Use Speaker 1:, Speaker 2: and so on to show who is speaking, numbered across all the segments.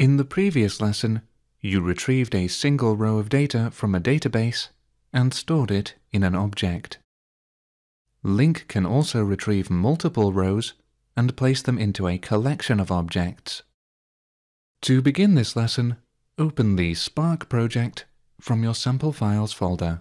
Speaker 1: In the previous lesson, you retrieved a single row of data from a database and stored it in an object. Link can also retrieve multiple rows and place them into a collection of objects. To begin this lesson, open the Spark project from your sample files folder.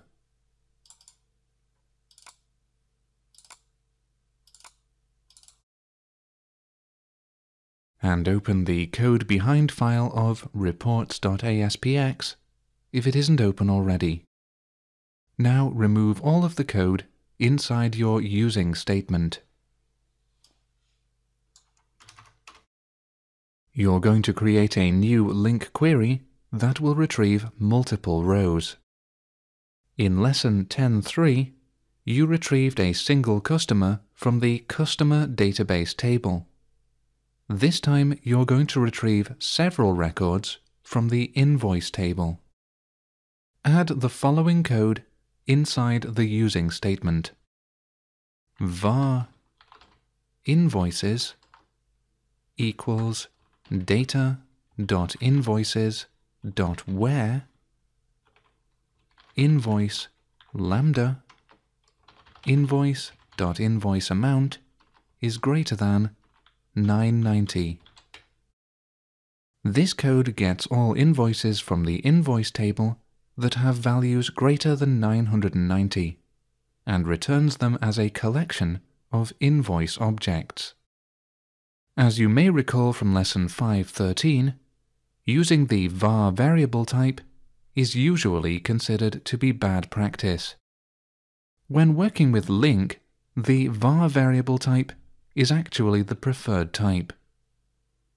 Speaker 1: and open the code behind file of reports.aspx if it isn't open already. Now remove all of the code inside your using statement. You're going to create a new link query that will retrieve multiple rows. In Lesson 10.3, you retrieved a single customer from the Customer Database table. This time you're going to retrieve several records from the invoice table. Add the following code inside the using statement. var invoices equals data.invoices.where invoice lambda invoice.invoiceAmount amount is greater than 990. This code gets all invoices from the invoice table that have values greater than 990 and returns them as a collection of invoice objects. As you may recall from lesson 513, using the var variable type is usually considered to be bad practice. When working with link, the var variable type is actually the preferred type.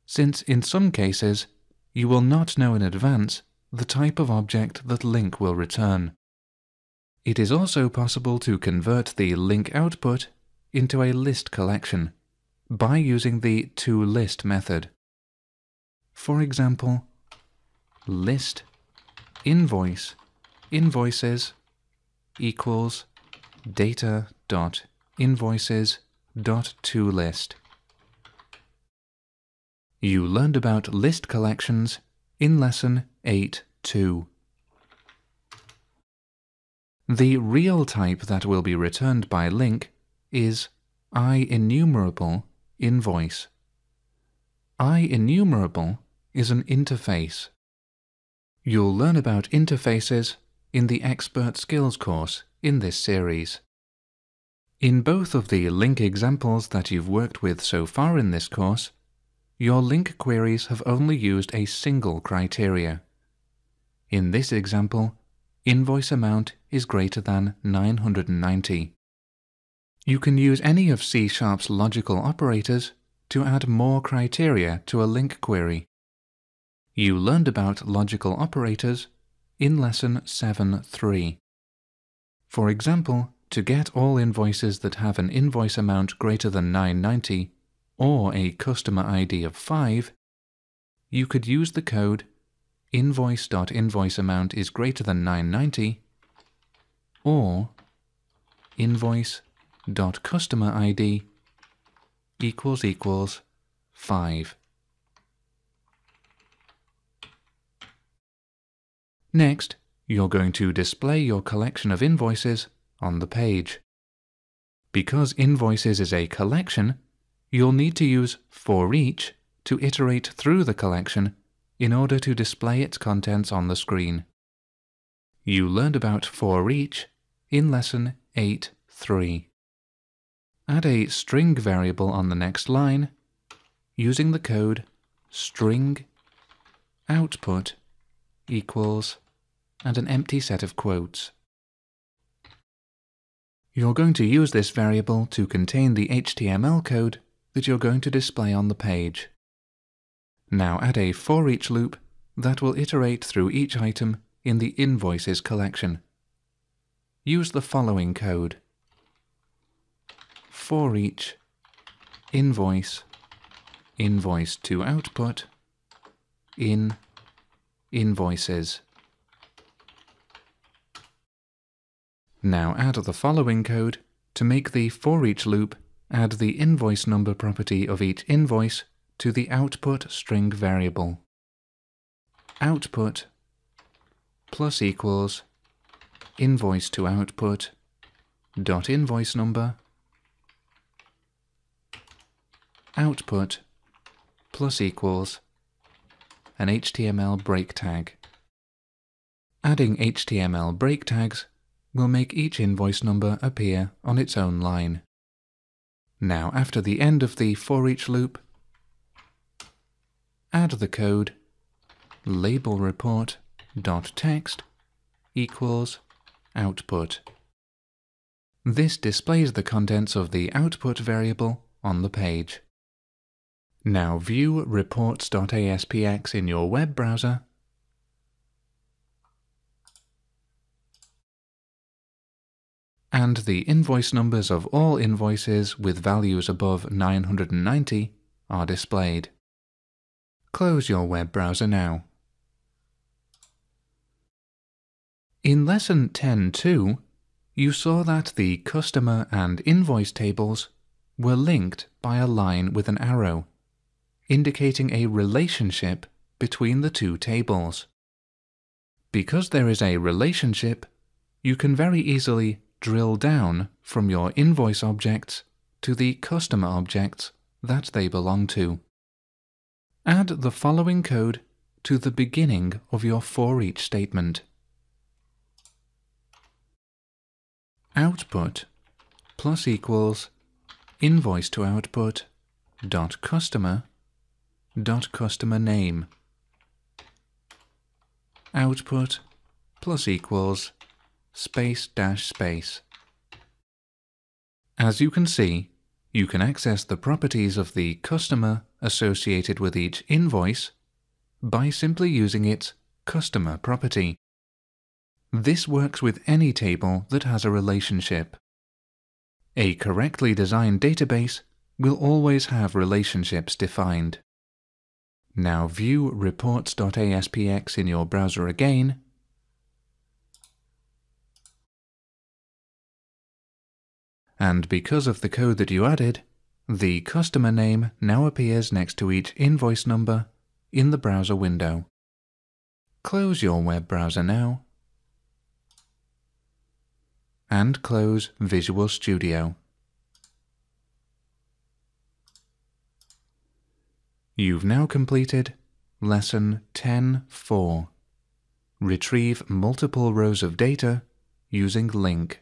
Speaker 1: Since in some cases, you will not know in advance the type of object that link will return. It is also possible to convert the link output into a list collection by using the toList method. For example, list invoice invoices equals data dot invoices dot list You learned about list collections in Lesson 8.2. The real type that will be returned by link is IEnumerable invoice. IEnumerable is an interface. You'll learn about interfaces in the Expert Skills course in this series. In both of the link examples that you've worked with so far in this course, your link queries have only used a single criteria. In this example, invoice amount is greater than 990. You can use any of C-sharp's logical operators to add more criteria to a link query. You learned about logical operators in Lesson 7.3. For example, to get all invoices that have an invoice amount greater than 990 or a customer ID of 5, you could use the code invoice.invoiceAmount is greater than 990 or invoice.customerID equals equals 5. Next, you're going to display your collection of invoices on the page. Because invoices is a collection, you'll need to use for each to iterate through the collection in order to display its contents on the screen. You learned about for each in lesson 8.3. Add a string variable on the next line using the code string output equals and an empty set of quotes. You're going to use this variable to contain the HTML code that you're going to display on the page. Now add a for each loop that will iterate through each item in the invoices collection. Use the following code. For each invoice invoice to output in invoices. Now add the following code to make the for each loop add the invoice number property of each invoice to the output string variable. Output plus equals invoice to output dot invoice number output plus equals an HTML break tag. Adding HTML break tags will make each invoice number appear on its own line. Now after the end of the for each loop, add the code label report dot text equals output. This displays the contents of the output variable on the page. Now view reports.aspx in your web browser and the invoice numbers of all invoices with values above 990 are displayed. Close your web browser now. In Lesson 10.2, you saw that the customer and invoice tables were linked by a line with an arrow, indicating a relationship between the two tables. Because there is a relationship, you can very easily drill down from your invoice objects to the customer objects that they belong to. Add the following code to the beginning of your for each statement. Output plus equals invoice to output dot customer dot customer name output plus equals space dash space. As you can see, you can access the properties of the customer associated with each invoice by simply using its customer property. This works with any table that has a relationship. A correctly designed database will always have relationships defined. Now view reports.aspx in your browser again And because of the code that you added, the customer name now appears next to each invoice number in the browser window. Close your web browser now and close Visual Studio. You've now completed Lesson 10.4 Retrieve multiple rows of data using link.